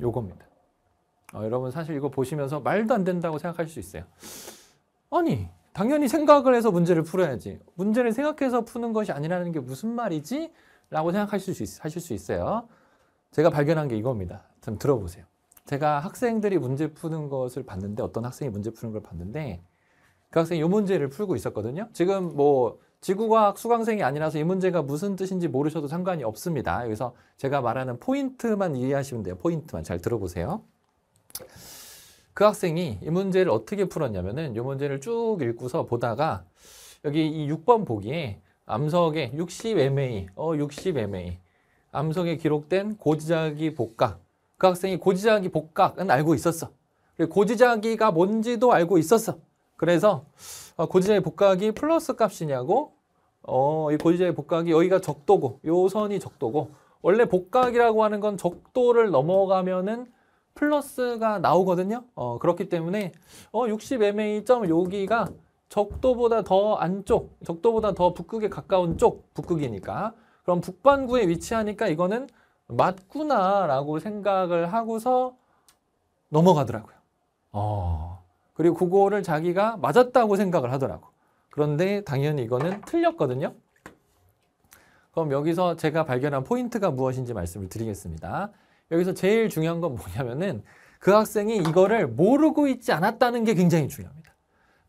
요겁니다. 어, 여러분 사실 이거 보시면서 말도 안 된다고 생각할수 있어요. 아니 당연히 생각을 해서 문제를 풀어야지. 문제를 생각해서 푸는 것이 아니라는 게 무슨 말이지? 라고 생각하실 수, 있, 하실 수 있어요. 제가 발견한 게 이겁니다. 좀 들어보세요. 제가 학생들이 문제 푸는 것을 봤는데 어떤 학생이 문제 푸는 걸 봤는데 그 학생이 이 문제를 풀고 있었거든요. 지금 뭐 지구과학 수강생이 아니라서 이 문제가 무슨 뜻인지 모르셔도 상관이 없습니다. 여기서 제가 말하는 포인트만 이해하시면 돼요. 포인트만 잘 들어보세요. 그 학생이 이 문제를 어떻게 풀었냐면은 이 문제를 쭉 읽고서 보다가 여기 이 6번 보기에 암석의 60MA, 어 60MA 암석에 기록된 고지자기 복각 그 학생이 고지자기 복각은 알고 있었어. 그 고지자기가 뭔지도 알고 있었어. 그래서 어, 고지자의 복각이 플러스 값이냐고 어, 이 고지자의 복각이 여기가 적도고 요 선이 적도고 원래 복각이라고 하는 건 적도를 넘어가면은 플러스가 나오거든요. 어, 그렇기 때문에 어, 60MA 점 여기가 적도보다 더 안쪽, 적도보다 더 북극에 가까운 쪽, 북극이니까 그럼 북반구에 위치하니까 이거는 맞구나라고 생각을 하고서 넘어가더라고요. 어. 그리고 그거를 자기가 맞았다고 생각을 하더라고. 그런데 당연히 이거는 틀렸거든요. 그럼 여기서 제가 발견한 포인트가 무엇인지 말씀을 드리겠습니다. 여기서 제일 중요한 건 뭐냐면은 그 학생이 이거를 모르고 있지 않았다는 게 굉장히 중요합니다.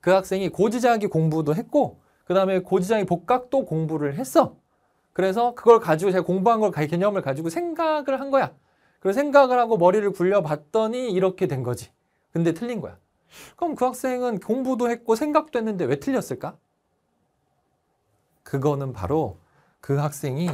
그 학생이 고지자기 공부도 했고 그 다음에 고지자기 복각도 공부를 했어. 그래서 그걸 가지고 제가 공부한 걸 개념을 가지고 생각을 한 거야. 그리고 생각을 하고 머리를 굴려봤더니 이렇게 된 거지. 근데 틀린 거야. 그럼 그 학생은 공부도 했고 생각도 했는데 왜 틀렸을까? 그거는 바로 그 학생이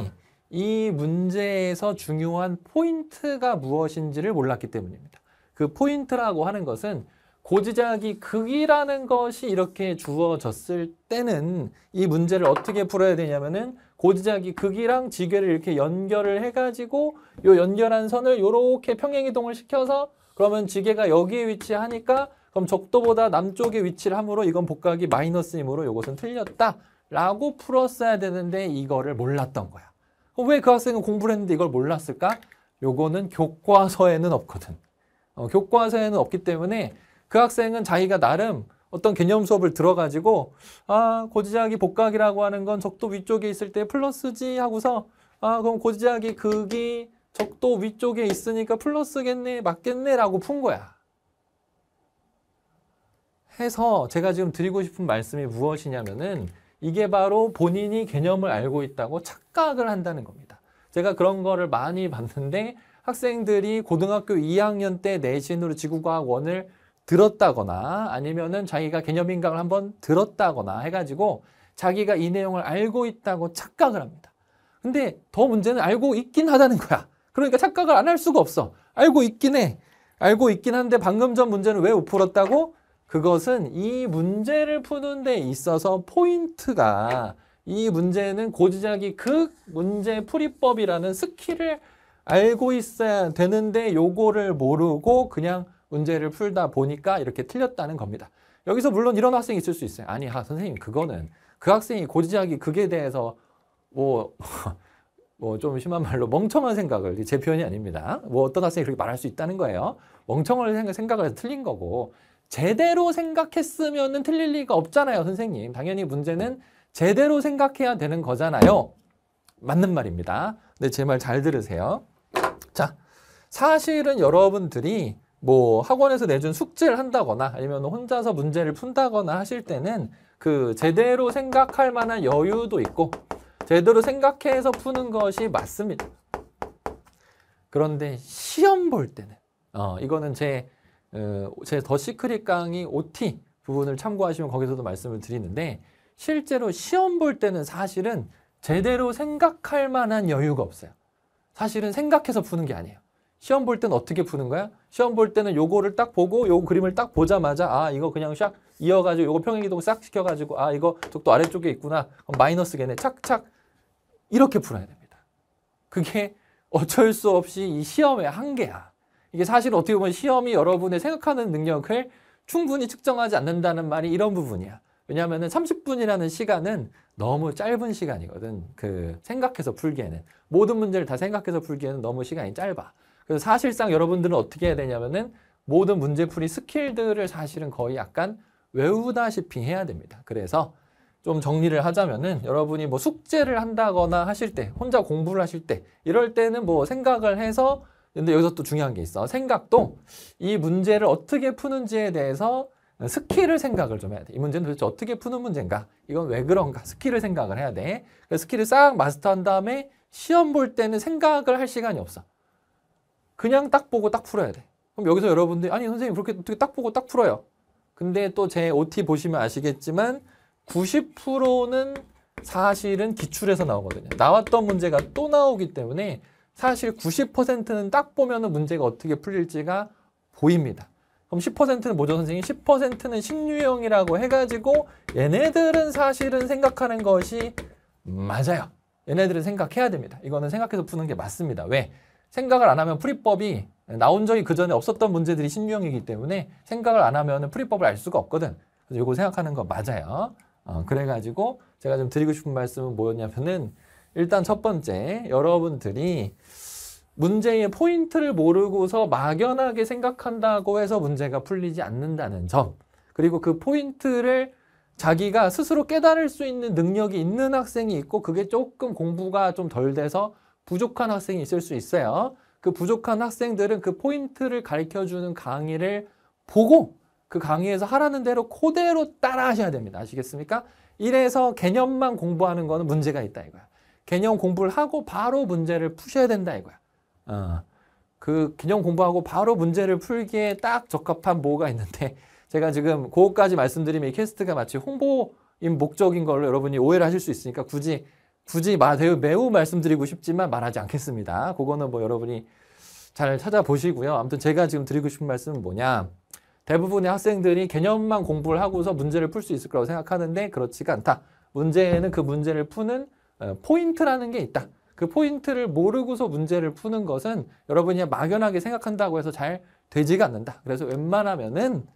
이 문제에서 중요한 포인트가 무엇인지를 몰랐기 때문입니다. 그 포인트라고 하는 것은 고지자기 극이라는 것이 이렇게 주어졌을 때는 이 문제를 어떻게 풀어야 되냐면은 고지자기 극이랑 지괴를 이렇게 연결을 해가지고 요 연결한 선을 요렇게 평행이동을 시켜서 그러면 지괴가 여기에 위치하니까 그럼 적도보다 남쪽에 위치를 하므로 이건 복각이 마이너스이므로 이것은 틀렸다. 라고 풀었어야 되는데 이거를 몰랐던 거야. 그럼 왜그 학생은 공부를 했는데 이걸 몰랐을까? 요거는 교과서에는 없거든. 어, 교과서에는 없기 때문에 그 학생은 자기가 나름 어떤 개념 수업을 들어가지고 아 고지자기 복각이라고 하는 건 적도 위쪽에 있을 때 플러스지 하고서 아 그럼 고지자기 극이 적도 위쪽에 있으니까 플러스겠네 맞겠네 라고 푼 거야. 해서 제가 지금 드리고 싶은 말씀이 무엇이냐면은 이게 바로 본인이 개념을 알고 있다고 착각을 한다는 겁니다. 제가 그런 거를 많이 봤는데 학생들이 고등학교 2학년 때 내신으로 지구과학 원을 들었다거나 아니면은 자기가 개념 인강을 한번 들었다거나 해가지고 자기가 이 내용을 알고 있다고 착각을 합니다. 근데 더 문제는 알고 있긴 하다는 거야. 그러니까 착각을 안 할 수가 없어. 알고 있긴 해. 알고 있긴 한데 방금 전 문제는 왜 못 풀었다고? 그것은 이 문제를 푸는 데 있어서 포인트가 이 문제는 고지자기 극 문제 풀이법이라는 스킬을 알고 있어야 되는데 요거를 모르고 그냥 문제를 풀다 보니까 이렇게 틀렸다는 겁니다. 여기서 물론 이런 학생이 있을 수 있어요. 아니, 아, 선생님, 그거는 그 학생이 고지자기 극에 대해서 뭐, 뭐 좀 심한 말로 멍청한 생각을, 제 표현이 아닙니다. 뭐 어떤 학생이 그렇게 말할 수 있다는 거예요. 멍청한 생각을 해서 틀린 거고, 제대로 생각했으면 틀릴 리가 없잖아요, 선생님. 당연히 문제는 제대로 생각해야 되는 거잖아요. 맞는 말입니다. 근데 네, 제말 잘 들으세요. 자, 사실은 여러분들이 뭐 학원에서 내준 숙제를 한다거나 아니면 혼자서 문제를 푼다거나 하실 때는 그 제대로 생각할 만한 여유도 있고 제대로 생각해서 푸는 것이 맞습니다. 그런데 시험 볼 때는 어, 이거는 제 제더 시크릿 강의 OT 부분을 참고하시면 거기서도 말씀을 드리는데 실제로 시험 볼 때는 사실은 제대로 생각할 만한 여유가 없어요. 사실은 생각해서 푸는 게 아니에요. 시험 볼 때는 어떻게 푸는 거야? 시험 볼 때는 요거를 딱 보고 요 그림을 딱 보자마자 아 이거 그냥 샥 이어가지고 요거 평행이동 싹 시켜가지고 아 이거 저도 아래쪽에 있구나 그럼 마이너스겠네 착착 이렇게 풀어야 됩니다. 그게 어쩔 수 없이 이 시험의 한계야. 이게 사실 어떻게 보면 시험이 여러분의 생각하는 능력을 충분히 측정하지 않는다는 말이 이런 부분이야. 왜냐하면 30분이라는 시간은 너무 짧은 시간이거든. 그 생각해서 풀기에는 모든 문제를 다 생각해서 풀기에는 너무 시간이 짧아. 그래서 사실상 여러분들은 어떻게 해야 되냐면은 모든 문제풀이 스킬들을 사실은 거의 약간 외우다시피 해야 됩니다. 그래서 좀 정리를 하자면은 여러분이 뭐 숙제를 한다거나 하실 때 혼자 공부를 하실 때 이럴 때는 뭐 생각을 해서 근데 여기서 또 중요한 게 있어. 생각도 이 문제를 어떻게 푸는지에 대해서 스킬을 생각을 좀 해야 돼. 이 문제는 도대체 어떻게 푸는 문제인가? 이건 왜 그런가? 스킬을 생각을 해야 돼. 스킬을 싹 마스터한 다음에 시험 볼 때는 생각을 할 시간이 없어. 그냥 딱 보고 딱 풀어야 돼. 그럼 여기서 여러분들이 아니 선생님 그렇게 어떻게 딱 보고 딱 풀어요. 근데 또 제 OT 보시면 아시겠지만 90%는 사실은 기출에서 나오거든요. 나왔던 문제가 또 나오기 때문에 사실 90%는 딱보면 문제가 어떻게 풀릴지가 보입니다. 그럼 10%는 모조 선생님? 10%는 신유형이라고 해가지고 얘네들은 사실은 생각하는 것이 맞아요. 얘네들은 생각해야 됩니다. 이거는 생각해서 푸는 게 맞습니다. 왜? 생각을 안 하면 풀이법이 나온 적이 그 전에 없었던 문제들이 신유형이기 때문에 생각을 안 하면 풀이법을 알 수가 없거든. 그래서 이거 생각하는 거 맞아요. 어, 그래가지고 제가 좀 드리고 싶은 말씀은 뭐였냐면은 일단 첫 번째, 여러분들이 문제의 포인트를 모르고서 막연하게 생각한다고 해서 문제가 풀리지 않는다는 점. 그리고 그 포인트를 자기가 스스로 깨달을 수 있는 능력이 있는 학생이 있고 그게 조금 공부가 좀 덜 돼서 부족한 학생이 있을 수 있어요. 그 부족한 학생들은 그 포인트를 가르쳐주는 강의를 보고 그 강의에서 하라는 대로 그대로 따라 하셔야 됩니다. 아시겠습니까? 이래서 개념만 공부하는 거는 문제가 있다 이거야. 개념 공부를 하고 바로 문제를 푸셔야 된다 이거야. 어. 그 개념 공부하고 바로 문제를 풀기에 딱 적합한 뭐가 있는데 제가 지금 그것까지 말씀드리면 이 캐스트가 마치 홍보인 목적인 걸로 여러분이 오해를 하실 수 있으니까 굳이 굳이 마, 매우, 매우 말씀드리고 싶지만 말하지 않겠습니다. 그거는 뭐 여러분이 잘 찾아보시고요. 아무튼 제가 지금 드리고 싶은 말씀은 뭐냐. 대부분의 학생들이 개념만 공부를 하고서 문제를 풀 수 있을 거라고 생각하는데 그렇지가 않다. 문제는 그 문제를 푸는 어, 포인트라는 게 있다. 그 포인트를 모르고서 문제를 푸는 것은 여러분이 막연하게 생각한다고 해서 잘 되지가 않는다. 그래서 웬만하면은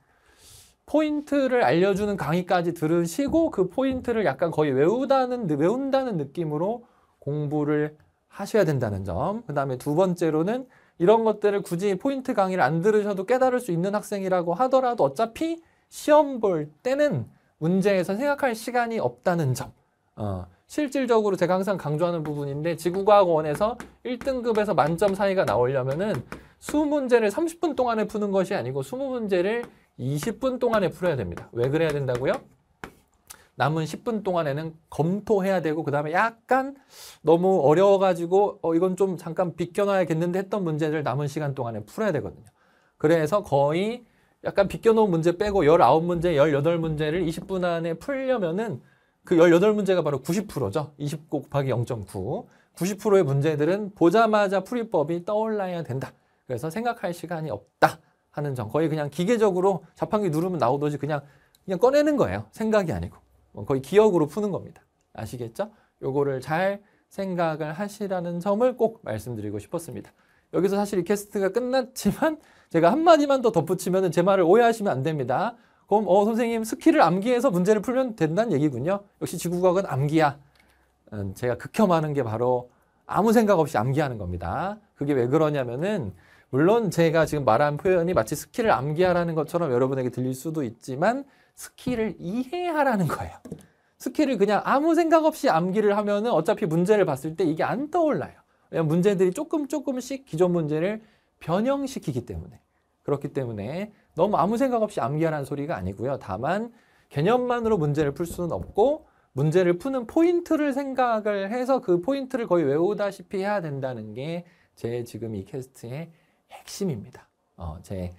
포인트를 알려주는 강의까지 들으시고 그 포인트를 약간 거의 외우다는, 외운다는 느낌으로 공부를 하셔야 된다는 점. 그 다음에 두 번째로는 이런 것들을 굳이 포인트 강의를 안 들으셔도 깨달을 수 있는 학생이라고 하더라도 어차피 시험 볼 때는 문제에서 생각할 시간이 없다는 점. 어, 실질적으로 제가 항상 강조하는 부분인데 지구과학원에서 1등급에서 만점 사이가 나오려면은 수문제를 30분 동안에 푸는 것이 아니고 수문제를 20분 동안에 풀어야 됩니다. 왜 그래야 된다고요? 남은 10분 동안에는 검토해야 되고 그 다음에 약간 너무 어려워가지고 어 이건 좀 잠깐 비껴놔야겠는데 했던 문제를 남은 시간 동안에 풀어야 되거든요. 그래서 거의 약간 비껴놓은 문제 빼고 19문제, 18문제를 20분 안에 풀려면은 그 18문제가 바로 90%죠. 29 곱하기 0.9. 90%의 문제들은 보자마자 풀이법이 떠올라야 된다. 그래서 생각할 시간이 없다 하는 점. 거의 그냥 기계적으로 자판기 누르면 나오듯이 그냥 그냥 꺼내는 거예요. 생각이 아니고. 뭐 거의 기억으로 푸는 겁니다. 아시겠죠? 요거를 잘 생각을 하시라는 점을 꼭 말씀드리고 싶었습니다. 여기서 사실 이 캐스트가 끝났지만 제가 한마디만 더 덧붙이면 제 말을 오해하시면 안 됩니다. 그럼 어 선생님 스키를 암기해서 문제를 풀면 된다는 얘기군요. 역시 지구과학은 암기야. 음, 제가 극혐하는 게 바로 아무 생각 없이 암기하는 겁니다. 그게 왜 그러냐면은 물론 제가 지금 말한 표현이 마치 스키를 암기하라는 것처럼 여러분에게 들릴 수도 있지만 스키를 이해하라는 거예요. 스키를 그냥 아무 생각 없이 암기를 하면은 어차피 문제를 봤을 때 이게 안 떠올라요. 왜냐면 문제들이 조금 조금씩 기존 문제를 변형시키기 때문에. 그렇기 때문에 너무 아무 생각 없이 암기하라는 소리가 아니고요. 다만 개념만으로 문제를 풀 수는 없고 문제를 푸는 포인트를 생각을 해서 그 포인트를 거의 외우다시피 해야 된다는 게 제 지금 이 캐스트의 핵심입니다. 어, 제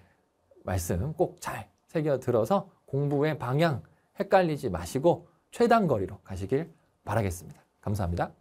말씀 꼭 잘 새겨 들어서 공부의 방향 헷갈리지 마시고 최단 거리로 가시길 바라겠습니다. 감사합니다.